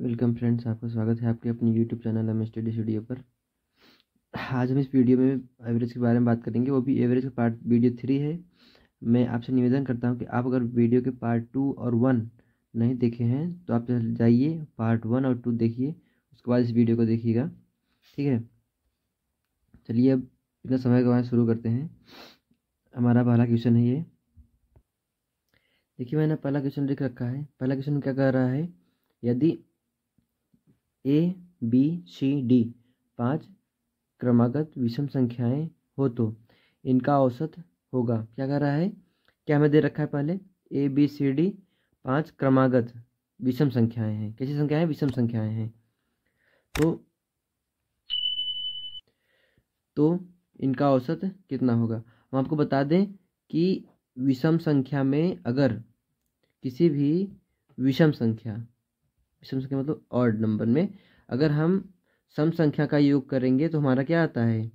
welcome friends आपका स्वागत है आपके अपने YouTube channel M study studio पर आज हम इस वीडियो में एवरेज के बारे में बात करेंगे वो भी एवरेज का पार्ट वीडियो थ्री है मैं आपसे निवेदन करता हूँ कि आप अगर वीडियो के पार्ट टू और वन नहीं देखे हैं तो आप जाइए पार्ट वन और टू देखिए उसके बाद इस वीडियो को देखिएगा ठीक है चलिए अब इतना समय के बाद शुरू करते हैं हमारा पहला क्वेश्चन है ये देखिए मैंने पहला क्वेश्चन लिख रखा है पहला क्वेश्चन क्या कह रहा है यदि ए बी सी डी पाँच क्रमागत विषम संख्याएं हो तो इनका औसत होगा क्या कह रहा है क्या हमें दे रखा है पहले ए बी सी डी पाँच क्रमागत विषम संख्याएं हैं कैसी संख्याएं विषम संख्याएं हैं तो तो इनका औसत कितना होगा हम आपको बता दें कि विषम संख्या में अगर किसी भी विषम संख्या विषम संख्या मतलब ऑर्ड नंबर में अगर हम सम संख्या का योग करेंगे तो हमारा क्या आता है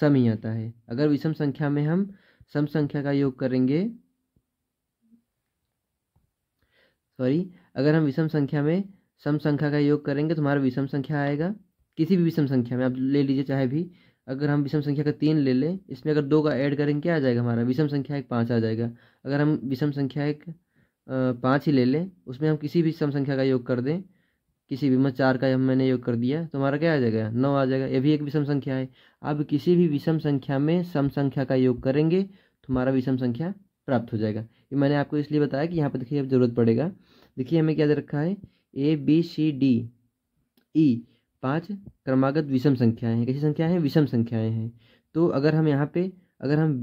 सम ही आता है अगर विषम संख्या में हम सम संख्या का योग करेंगे सॉरी अगर हम विषम संख्या में सम संख्या का योग करेंगे तो हमारा विषम संख्या आएगा किसी भी विषम संख्या में आप ले लीजिए चाहे भी अगर हम विषम संख्या का तीन ले लें इसमें अगर दो का ऐड करेंगे क्या आ जाएगा हमारा विषम संख्या एक पाँच आ जाएगा अगर हम विषम संख्या एक पाँच ही ले लें उसमें हम किसी भी सम संख्या का योग कर दें किसी भी मैं मतलब चार का हम मैंने योग कर दिया तो हमारा क्या आ जाएगा नौ आ जाएगा ये भी एक विषम संख्या है अब किसी भी विषम संख्या में सम संख्या का योग करेंगे तो हमारा विषम संख्या प्राप्त हो जाएगा ये मैंने आपको इसलिए बताया कि यहाँ पर देखिए अब ज़रूरत पड़ेगा देखिए हमें क्या दे रखा है A B C D E पाँच क्रमागत विषम संख्याएँ हैं कैसी संख्याएं हैं विषम संख्याएँ हैं तो अगर हम यहाँ पर अगर हम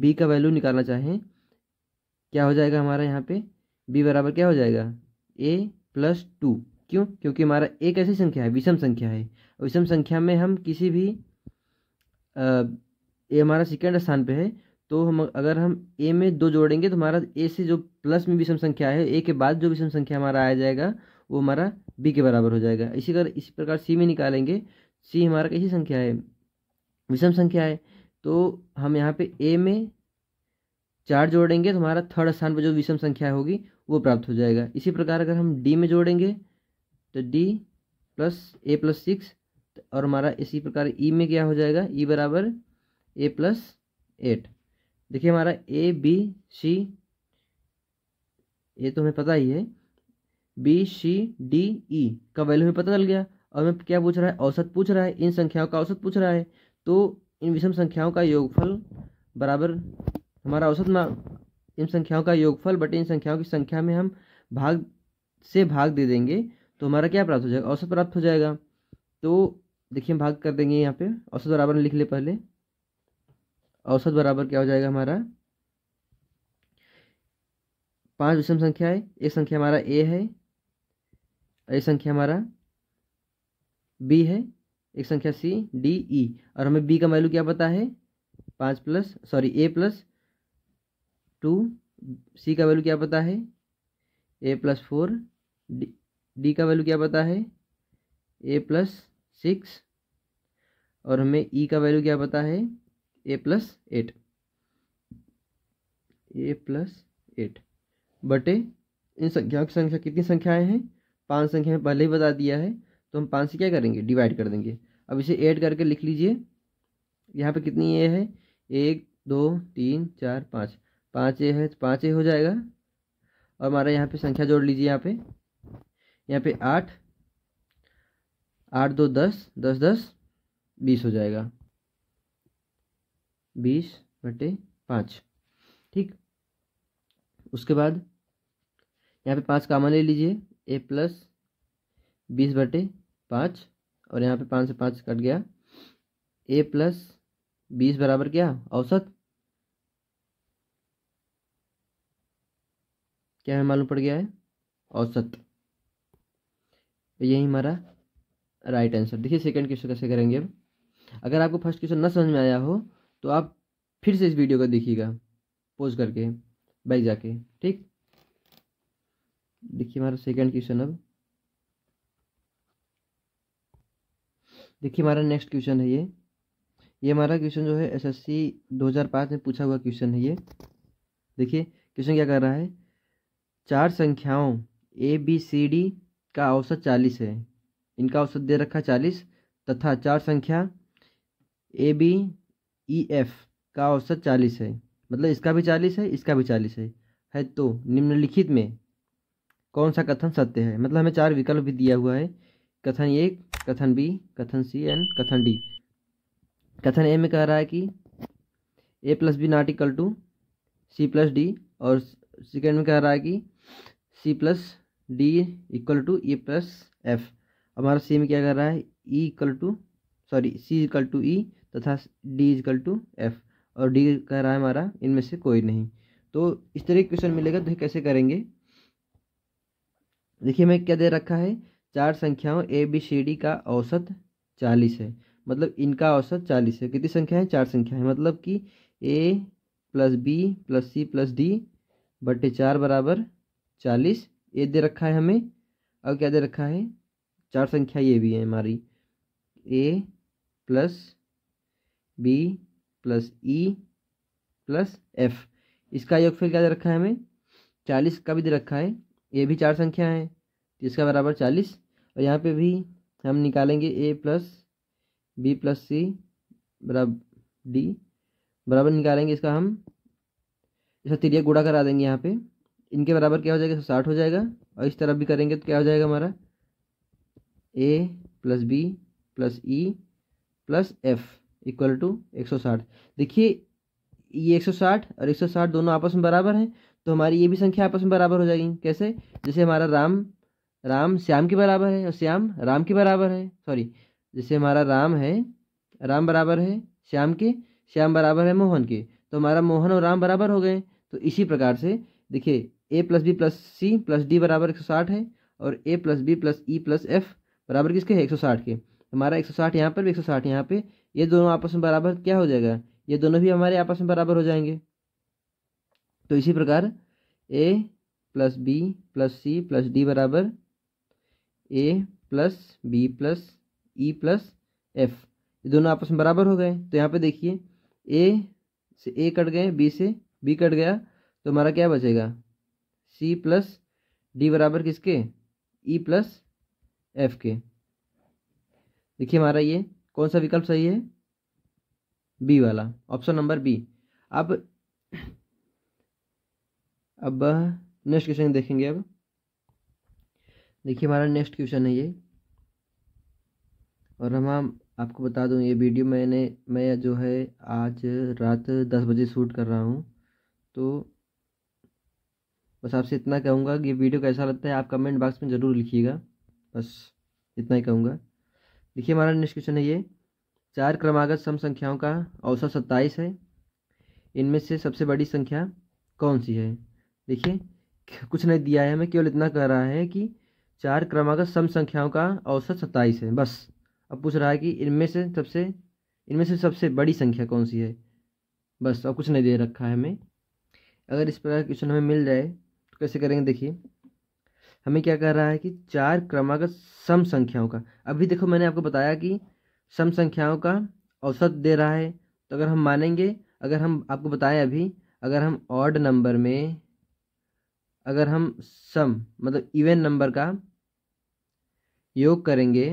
बी का वैल्यू निकालना चाहें क्या हो जाएगा हमारा यहाँ पे बी बराबर क्या हो जाएगा ए प्लस टू क्यों क्योंकि हमारा एक ऐसी संख्या है विषम संख्या है विषम संख्या में हम किसी भी ए हमारा सेकेंड स्थान पे है तो हम अगर हम ए में दो जोड़ेंगे तो हमारा ए से जो प्लस में विषम संख्या है ए के बाद जो विषम संख्या हमारा आ जाएगा वो हमारा बी के बराबर हो जाएगा इसी अगर इसी प्रकार सी में निकालेंगे सी हमारा कैसी संख्या है विषम संख्या है तो हम यहाँ पे ए में चार जोड़ेंगे तो हमारा थर्ड स्थान पर जो विषम संख्या होगी वो प्राप्त हो जाएगा इसी प्रकार अगर हम डी में जोड़ेंगे तो D plus A plus six और हमारा इसी प्रकार ई e में क्या हो जाएगा ई e बराबर ए प्लस एट देखिए हमारा ए बी सी ये तो हमें पता ही है बी सी डी ई का वैल्यू हमें पता चल गया और हमें क्या पूछ रहा है औसत पूछ रहा है इन संख्याओं का औसत पूछ रहा है तो इन विषम संख्याओं का योगफल बराबर हमारा औसत इन संख्याओं का योगफल बटे इन संख्याओं की संख्या में हम भाग से भाग दे देंगे तो हमारा क्या प्राप्त हो जाएगा औसत प्राप्त हो जाएगा तो देखिए हम भाग कर देंगे यहाँ पे औसत बराबर लिख ले पहले औसत बराबर क्या हो जाएगा हमारा पांच विषम संख्या है एक संख्या हमारा ए है एक संख्या हमारा बी है एक संख्या सी डी ई और हमें बी का वैल्यू क्या पता है पाँच plus sorry A plus two C का वैल्यू क्या पता है A plus four D D का वैल्यू क्या पता है ए प्लस सिक्स और हमें ई e का वैल्यू क्या पता है A plus eight A plus eight बटे इन संख्याओं की संख्या कितनी संख्याएं हैं पांच संख्याएं पहले ही बता दिया है तो हम पाँच से क्या करेंगे डिवाइड कर देंगे अब इसे ऐड करके लिख लीजिए यहाँ पे कितनी ए है एक दो तीन चार पाँच पाँच ए है पाँच ए हो जाएगा और हमारा यहाँ पे संख्या जोड़ लीजिए यहाँ पे यहाँ पे आठ आठ दो दस दस दस बीस हो जाएगा बीस बटे पाँच ठीक उसके बाद यहाँ पे पाँच कामा ले लीजिए ए प्लस बीस बटे पाँच और यहाँ पे पाँच से पाँच कट गया ए प्लस बीस बराबर क्या औसत क्या है मालूम पड़ गया है औसत यही हमारा राइट आंसर देखिए सेकंड क्वेश्चन कैसे करेंगे अब अगर आपको फर्स्ट क्वेश्चन ना समझ में आया हो तो आप फिर से इस वीडियो को देखिएगा पोज करके बैक जाके ठीक देखिए हमारा सेकंड क्वेश्चन अब देखिए हमारा नेक्स्ट क्वेश्चन है ये ये हमारा क्वेश्चन जो है एसएससी 2005 में पूछा हुआ क्वेश्चन है ये देखिए क्वेश्चन क्या कर रहा है चार संख्याओं ए बी सी डी का औसत चालीस है इनका औसत दे रखा चालीस तथा चार संख्या ए बी ई एफ का औसत चालीस है मतलब इसका भी चालीस है इसका भी चालीस है है तो निम्नलिखित में कौन सा कथन सत्य है मतलब हमें चार विकल्प भी दिया हुआ है कथन एक कथन बी कथन सी एंड कथन डी कथन ए में कह रहा है कि A plus B not equal to C plus D और सेकेंड में कह रहा है कि C plus D equal to E plus F हमारा सी में क्या कर रहा है E equal to sorry C equal to E तथा डी इक्वल टू एफ और डी कह रहा है हमारा इनमें से कोई नहीं तो इस तरह क्वेश्चन मिलेगा तो कैसे करेंगे देखिए मैं क्या दे रखा है चार संख्याओं ए बी सी डी का औसत चालीस है मतलब इनका औसत चालीस है कितनी संख्या है चार संख्या है मतलब कि A plus B plus C plus D बटे चार बराबर चालीस ये दे रखा है हमें और क्या दे रखा है चार संख्या ये भी है हमारी A plus B plus E plus F इसका योग फिर क्या दे रखा है हमें चालीस का भी दे रखा है ये भी चार संख्या है तो इसका बराबर चालीस और यहाँ पे भी हम निकालेंगे A plus B plus C बराबर डी बराबर निकालेंगे इसका हम इसका तिरिया गुड़ा करा देंगे यहाँ पे इनके बराबर क्या हो जाएगा साठ हो जाएगा और इस तरफ भी करेंगे तो क्या हो जाएगा हमारा A plus B plus E plus F equal to एक सौ साठ देखिए ये एक सौ साठ और एक सौ साठ दोनों आपस में बराबर हैं तो हमारी ये भी संख्या आपस में बराबर हो जाएगी कैसे जैसे हमारा राम राम श्याम के बराबर है और श्याम राम के बराबर है सॉरी जैसे हमारा राम है राम बराबर है श्याम के श्याम बराबर है मोहन के तो हमारा मोहन और राम बराबर हो गए तो इसी प्रकार से देखिए A plus B plus C plus D बराबर एक सौ साठ है और A plus B plus E plus F बराबर किसके है एक सौ साठ के हमारा एक सौ साठ यहाँ पर भी एक सौ साठ यहाँ पर ये दोनों आपस में बराबर क्या हो जाएगा ये दोनों भी हमारे आपस में बराबर हो जाएंगे तो इसी प्रकार A plus B plus C plus D बराबर A plus B plus E plus F ये दोनों आपस में बराबर हो गए तो यहाँ पे देखिए ए से ए कट गए बी से बी कट गया तो हमारा क्या बचेगा सी प्लस डी बराबर किसके ई प्लस एफ के देखिए हमारा ये कौन सा विकल्प सही है बी वाला ऑप्शन नंबर बी अब अब नेक्स्ट क्वेश्चन देखेंगे अब देखिए हमारा नेक्स्ट क्वेश्चन है ये और हम आपको बता दूं ये वीडियो मैंने मैं जो है आज रात दस बजे शूट कर रहा हूँ तो बस आपसे इतना कहूँगा कि ये वीडियो कैसा लगता है आप कमेंट बॉक्स में ज़रूर लिखिएगा बस इतना ही कहूँगा देखिए हमारा नेक्स्ट क्वेश्चन है ये चार क्रमागत सम संख्याओं का औसत सत्ताईस है इनमें से सबसे बड़ी संख्या कौन सी है देखिए कुछ नहीं दिया है मैं केवल इतना कह रहा है कि चार क्रमागत सम संख्याओं का औसत सत्ताईस है बस अब पूछ रहा है कि इनमें से सबसे इनमें से सबसे बड़ी संख्या कौन सी है बस और कुछ नहीं दे रखा है हमें अगर इस प्रकार क्वेश्चन हमें मिल जाए तो कैसे करेंगे देखिए हमें क्या कह रहा है कि चार क्रमागत सम संख्याओं का अभी देखो मैंने आपको बताया कि सम संख्याओं का औसत दे रहा है तो अगर हम मानेंगे अगर हम आपको बताएं अभी अगर हम ऑड नंबर में अगर हम सम मतलब इवेंट नंबर का योग करेंगे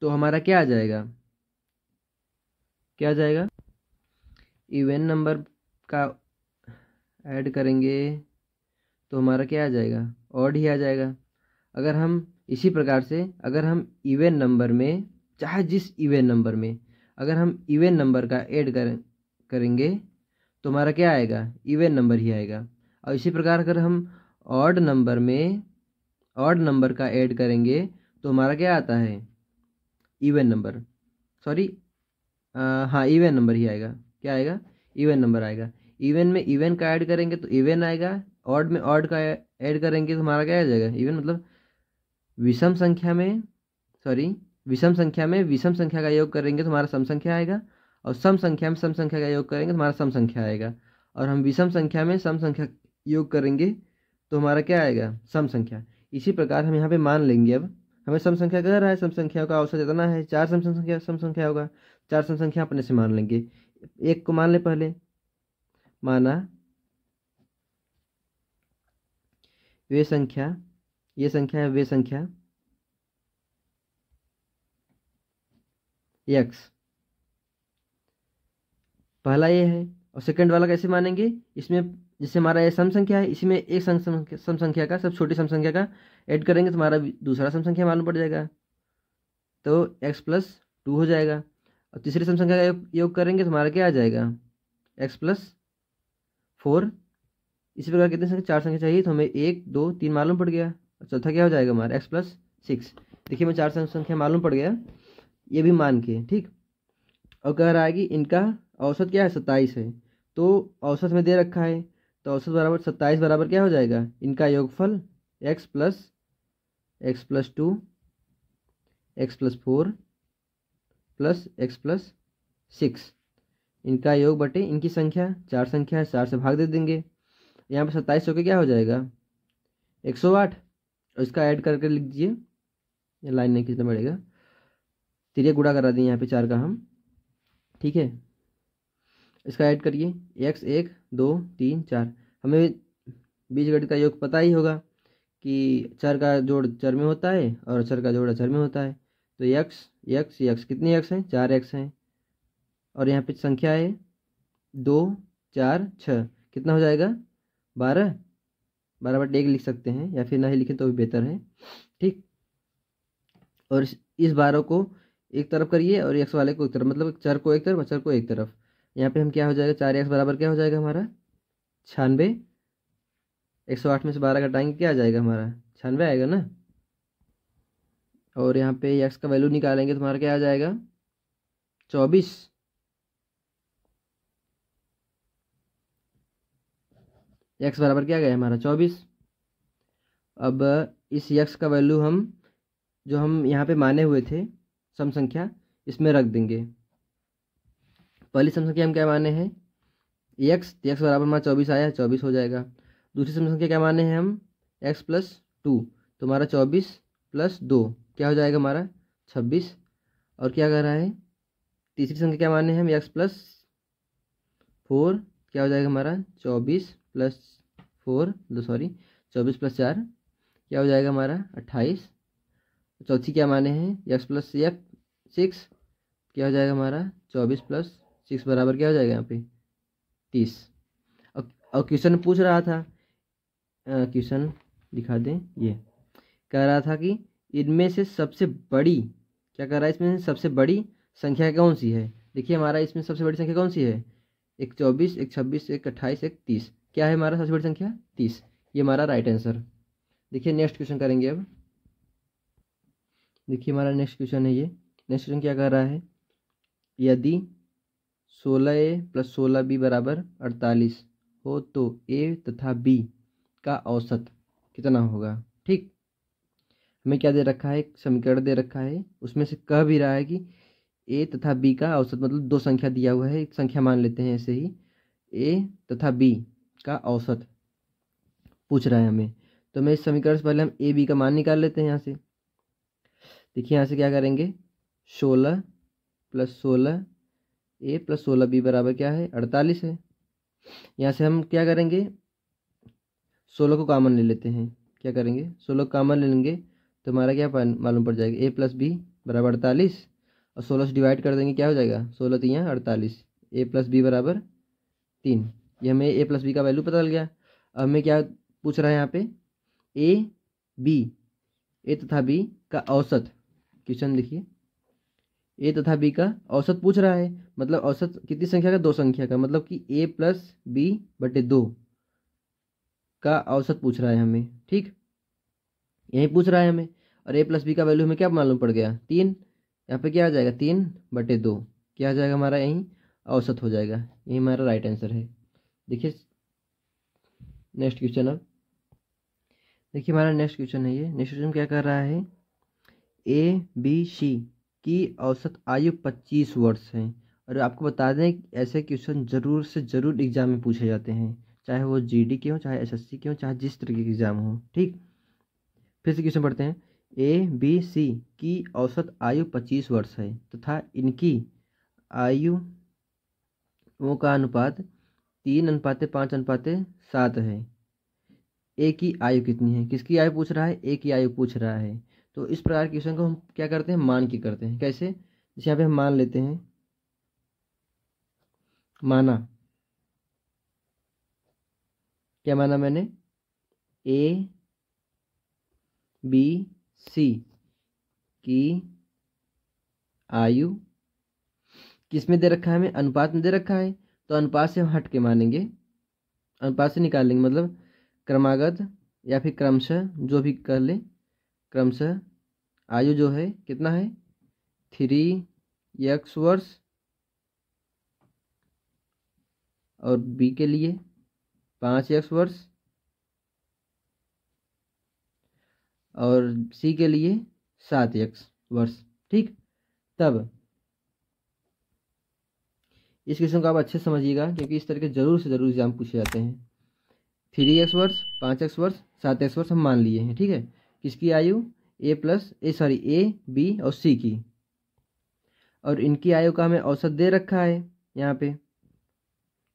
तो हमारा क्या आ जाएगा क्या आ जाएगा इवेन नंबर का ऐड करेंगे तो हमारा क्या आ जाएगा ऑड ही आ जाएगा अगर हम इसी प्रकार से अगर हम इवेन नंबर में चाहे जिस इवेन नंबर में अगर हम इवेन नंबर का ऐड करें करेंगे तो हमारा क्या आएगा इवेन नंबर ही आएगा और इसी प्रकार अगर हम ऑड नंबर में ऑड नंबर का ऐड करेंगे तो हमारा क्या आता है इवन नंबर सॉरी हाँ इवन नंबर ही आएगा क्या आएगा इवन नंबर आएगा इवन में इवन का ऐड करेंगे तो इवन आएगा ऑड में ऑड का ऐड करेंगे तो हमारा क्या आ जाएगा इवन मतलब विषम संख्या में सॉरी विषम संख्या में विषम संख्या का योग करेंगे तो हमारा सम संख्या आएगा और सम संख्या में सम संख्या का योग करेंगे तो हमारा सम संख्या आएगा और हम विषम संख्या में सम संख्या योग करेंगे तो हमारा क्या आएगा सम संख्या इसी प्रकार हम यहाँ पे मान लेंगे अब हमें सम संख्या कह रहा है सम संख्याओं का औसत इतना है चार सम संख्या सम संख्या होगा चार सम संख्या अपने से मान लेंगे एक को मान ले पहले माना वे संख्या ये संख्या है वे संख्या एक्स पहला ये है और सेकंड वाला कैसे मानेंगे इसमें जिससे हमारा ये सम संख्या है इसी में एक सम संख्या का सब छोटी सम संख्या का ऐड करेंगे तो हमारा दूसरा सम संख्या मालूम पड़ जाएगा तो एक्स प्लस टू हो जाएगा और तीसरी सम संख्या का योग करेंगे तो हमारा क्या आ जाएगा एक्स प्लस फोर इसी प्रकार कितनी संख्या चार संख्या चाहिए तो हमें एक दो तीन मालूम पड़ गया और चौथा क्या हो जाएगा हमारा एक्स प्लस सिक्स देखिए हमें चार संख्या मालूम पड़ गया ये भी मान के ठीक और कह रहा है कि इनका औसत क्या है सत्ताईस है तो औसत में दे रखा है तो औसत बराबर सत्ताईस बराबर क्या हो जाएगा इनका योगफल X plus X plus two X plus four plus X plus six इनका योग बटे इनकी संख्या चार संख्या है चार से भाग दे देंगे यहाँ पर सत्ताईस सौ के क्या हो जाएगा एक सौ आठ और इसका ऐड करके लिख दीजिए लाइन नहीं खींचना पड़ेगा तिरिया गुड़ा करा दें यहाँ पे चार का हम ठीक है इसका ऐड करिए एक्स एक दो तीन चार हमें बीजगणित का योग पता ही होगा कि चार का जोड़ चर में होता है और अचर का जोड़ अचर में होता है तो यक्स यक्स यक्स कितने यक्स हैं चार यक्स हैं और यहाँ पे संख्या है दो चार छ कितना हो जाएगा बारह बारह बट एक लिख सकते हैं या फिर ना ही लिखें तो भी बेहतर है ठीक और इस बारह को एक तरफ करिए और यक्स वाले को एक तरफ मतलब चर को एक तरफ अचर को एक तरफ यहाँ पे हम क्या हो जाएगा चार एक्स बराबर क्या हो जाएगा हमारा छानबे एक सौ आठ में से बारह घटाएंगे क्या आ जाएगा हमारा छानबे आएगा ना और यहाँ पे एक्स का वैल्यू निकालेंगे तो हमारा क्या आ जाएगा चौबीस एक्स बराबर क्या गया हमारा चौबीस अब इस यक्स का वैल्यू हम जो हम यहाँ पे माने हुए थे सम संख्या इसमें रख देंगे पहली सम संख्या हम क्या माने हैं एक्स एक्स बराबर हमारा चौबीस आया चौबीस हो जाएगा दूसरी सम संख्या क्या माने हैं हम एक्स प्लस टू तो हमारा चौबीस प्लस दो क्या हो जाएगा हमारा छब्बीस और क्या कह रहा है तीसरी संख्या क्या माने हम एक्स प्लस फोर क्या हो जाएगा हमारा चौबीस प्लस फोर दो सॉरी चौबीस प्लस चार क्या हो जाएगा हमारा अट्ठाईस चौथी क्या माने हैं एक्स प्लस एक सिक्स क्या हो जाएगा हमारा चौबीस प्लस सिक्स बराबर क्या हो जाएगा यहाँ पे तीस और क्वेश्चन पूछ रहा था क्वेश्चन दिखा दें ये कह रहा था कि इनमें से सबसे बड़ी क्या कह रहा है इसमें सबसे बड़ी संख्या कौन सी है देखिए हमारा इसमें सबसे बड़ी संख्या कौन सी है एक चौबीस एक छब्बीस एक अट्ठाईस एक तीस क्या है हमारा सबसे बड़ी संख्या तीस ये हमारा राइट आंसर देखिए नेक्स्ट क्वेश्चन करेंगे अब देखिए हमारा नेक्स्ट क्वेश्चन है ये नेक्स्ट क्वेश्चन क्या कर रहा है यदि सोलह ए प्लस सोलह बी बराबर अड़तालीस हो तो ए तथा बी का औसत कितना होगा ठीक हमें क्या दे रखा है समीकरण दे रखा है उसमें से कह भी रहा है कि ए तथा बी का औसत मतलब दो संख्या दिया हुआ है एक संख्या मान लेते हैं ऐसे ही ए तथा बी का औसत पूछ रहा है हमें तो हमें इस समीकरण से पहले हम ए बी का मान निकाल लेते हैं यहाँ से देखिए यहाँ से क्या करेंगे सोलह प्लस सोलह ए प्लस सोलह बी बराबर क्या है अड़तालीस है यहाँ से हम क्या करेंगे सोलह को कामन ले लेते हैं क्या करेंगे सोलह को कामन ले लेंगे तो हमारा क्या मालूम पड़ जाएगा ए प्लस बी बराबर अड़तालीस और सोलह से डिवाइड कर देंगे क्या हो जाएगा सोलह तो यहाँ अड़तालीस ए प्लस बी बराबर तीन ये हमें ए प्लस बी का वैल्यू पता चल गया अब हमें क्या पूछ रहा है यहाँ पे ए बी ए तथा बी का औसत क्वेश्चन देखिए ए तथा बी का औसत पूछ रहा है मतलब औसत कितनी संख्या का दो संख्या का मतलब कि ए प्लस बी बटे दो का औसत पूछ रहा है हमें ठीक यही पूछ रहा है हमें और ए प्लस बी का वैल्यू हमें क्या मालूम पड़ गया तीन यहाँ पे क्या आ जाएगा तीन बटे दो क्या आ जाएगा हमारा यहीं औसत हो जाएगा यही हमारा राइट आंसर है देखिए नेक्स्ट क्वेश्चन अब देखिए हमारा नेक्स्ट क्वेश्चन है ये नेक्स्ट क्वेश्चन क्या कर रहा है ए बी सी की औसत आयु पच्चीस वर्ष है और आपको बता दें ऐसे क्वेश्चन ज़रूर से ज़रूर एग्ज़ाम में पूछे जाते हैं चाहे वो जीडी के हों चाहे एसएससी के हों चाहे जिस तरीके के एग्ज़ाम हों ठीक फिर से क्वेश्चन पढ़ते हैं ए बी सी की औसत आयु पच्चीस वर्ष है तथा तो इनकी आयु का अनुपात तीन अनुपातें पाँच अनुपातें सात है ए की आयु कितनी है किसकी आयु पूछ रहा है ए की आयु पूछ रहा है तो इस प्रकार के क्वेश्चन को हम क्या करते हैं मान के करते हैं कैसे जैसे यहाँ पे हम मान लेते हैं माना क्या माना मैंने ए बी सी की आयु किस में दे रखा है हमें अनुपात में दे रखा है तो अनुपात से हम हट के मानेंगे अनुपात से निकाल लेंगे मतलब क्रमागत या फिर क्रमशः जो भी कर ले क्रमशः आयु जो है कितना है थ्री एक्स वर्ष और बी के लिए पाँच एक्स वर्ष और सी के लिए सात एक्स वर्ष ठीक तब इस क्वेश्चन को आप अच्छे समझिएगा क्योंकि इस तरह के ज़रूर से ज़रूर एग्जाम पूछे जाते हैं थ्री एक्स वर्ष पाँच एक्स वर्ष सात एक्स वर्ष हम मान लिए हैं ठीक है किसकी आयु A plus A sorry A B और सी की और इनकी आयु का हमें औसत दे रखा है यहाँ पे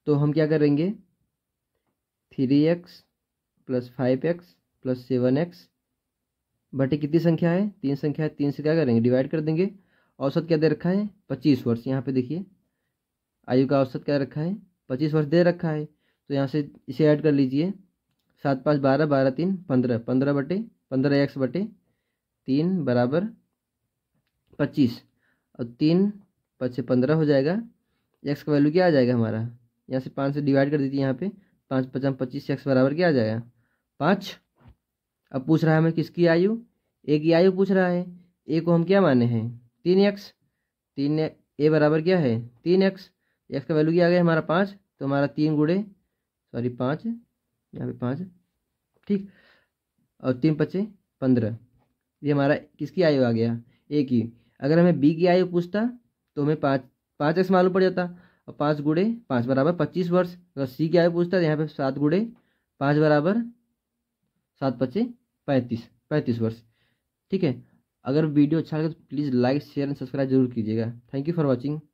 तो हम क्या करेंगे three X plus five X plus seven X बटे कितनी संख्या है तीन संख्या है तीन से क्या करेंगे डिवाइड कर देंगे औसत क्या दे रखा है पच्चीस वर्ष यहाँ पे देखिए आयु का औसत क्या रखा है पच्चीस वर्ष दे रखा है तो यहाँ से इसे ऐड कर लीजिए सात पाँच बारह बारह तीन पंद्रह पंद्रह बटे पंद्रह एक्स बटे तीन बराबर पच्चीस और तीन पच्चीस पंद्रह हो जाएगा एक्स का वैल्यू क्या आ जाएगा हमारा यहाँ से पाँच से डिवाइड कर दीजिए यहाँ पे पाँच पचास पच्चीस एक्स बराबर क्या आ जाएगा पाँच अब पूछ रहा है हमें किसकी आयु ए की आयु पूछ रहा है ए को हम क्या माने हैं तीन एक्स तीन ए बराबर क्या है तीन एक्स एक्स का वैल्यू क्या आ गया हमारा पाँच तो हमारा तीन गुड़े सॉरी पाँच यहाँ पे पाँच ठीक और तीन पचे पंद्रह ये हमारा किसकी आयु आ गया ए की अगर हमें बी की आयु पूछता तो हमें पाँच पाँच एक्स मालूम पड़ जाता और पाँच गुड़े पाँच बराबर पच्चीस वर्ष अगर सी की आयु पूछता तो यहाँ पर सात गुड़े पाँच बराबर सात पच्चे पैंतीस पैंतीस वर्ष ठीक है अगर वीडियो अच्छा लगे तो please like share and subscribe जरूर कीजिएगा थैंक यू फॉर वॉचिंग